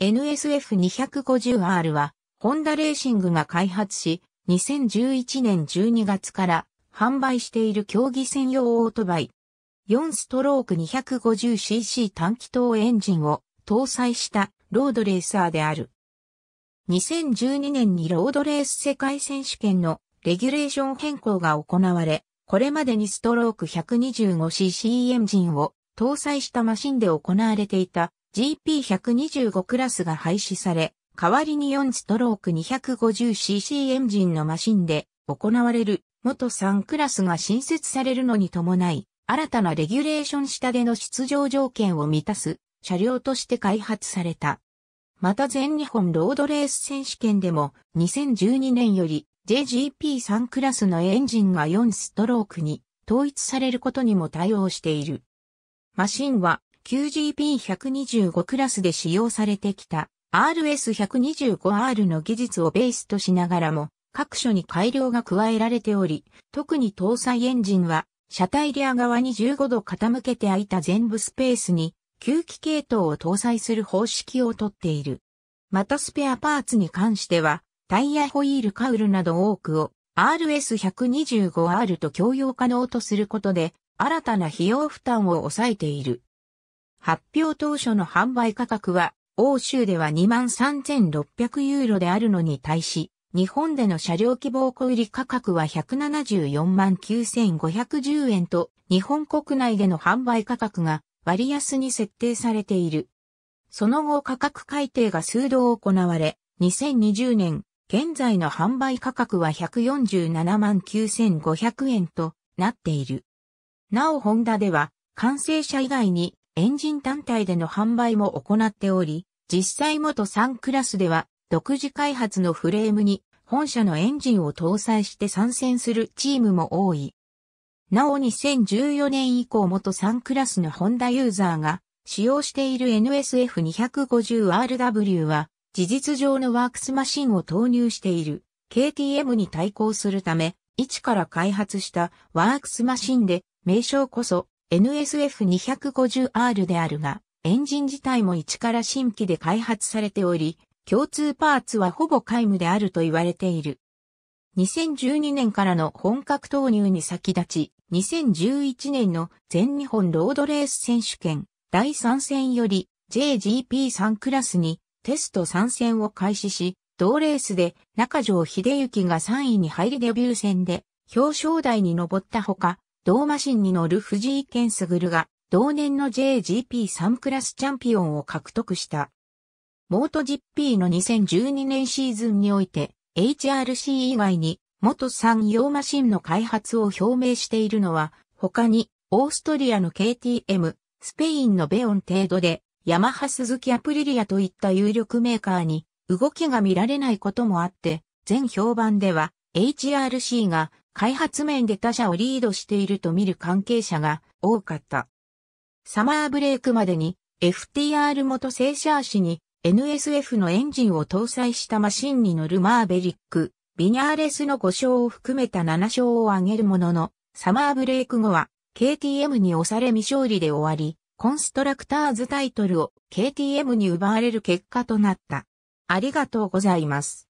NSF250R は、ホンダレーシングが開発し、2011年12月から販売している競技専用オートバイ。4ストローク 250cc 短気筒エンジンを搭載したロードレーサーである。2012年にロードレース世界選手権のレギュレーション変更が行われ、これまでにストローク 125cc エンジンを搭載したマシンで行われていた GP125 クラスが廃止され、代わりに4ストローク 250cc エンジンのマシンで行われる元3クラスが新設されるのに伴い、新たなレギュレーション下での出場条件を満たす車両として開発された。また全日本ロードレース選手権でも2012年より JGP3 クラスのエンジンが4ストロークに統一されることにも対応している。マシンは q g p 1 2 5クラスで使用されてきた RS125R の技術をベースとしながらも各所に改良が加えられており、特に搭載エンジンは車体レア側に15度傾けて空いた全部スペースに吸気系統を搭載する方式をとっている。またスペアパーツに関しては、タイヤホイールカウルなど多くを RS125R と共用可能とすることで、新たな費用負担を抑えている。発表当初の販売価格は、欧州では23,600ユーロであるのに対し、日本での車両希望小売価格は174万9510円と、日本国内での販売価格が割安に設定されている。その後価格改定が数度行われ、2020年、現在の販売価格は147万9500円となっている。なおホンダでは、完成車以外にエンジン単体での販売も行っており、実際元3クラスでは独自開発のフレームに本社のエンジンを搭載して参戦するチームも多い。なお2014年以降元3クラスのホンダユーザーが使用している NSF250RW は事実上のワークスマシンを投入している KTM に対抗するため、一から開発したワークスマシンで名称こそ NSF250R であるが、エンジン自体も一から新規で開発されており、共通パーツはほぼ皆無であると言われている。2012年からの本格投入に先立ち、2011年の全日本ロードレース選手権第3戦より JGP3 クラスにテスト参戦を開始し、同レースで中条秀幸が3位に入りデビュー戦で表彰台に上ったほか、同マシンに乗る藤井健卓が、同年の JGP3 クラスチャンピオンを獲得した。モート GP の2012年シーズンにおいて、HRC 以外に、元産用マシンの開発を表明しているのは、他に、オーストリアの KTM、スペインのベオン程度で、ヤマハ鈴木アプリリアといった有力メーカーに動きが見られないこともあって、全評判では HRC が開発面で他社をリードしていると見る関係者が多かった。サマーブレイクまでに FTR 元正社シャー氏に NSF のエンジンを搭載したマシンに乗るマーベリック、ビニャーレスの5勝を含めた7勝を挙げるものの、サマーブレイク後は KTM に押され未勝利で終わり、コンストラクターズタイトルを KTM に奪われる結果となった。ありがとうございます。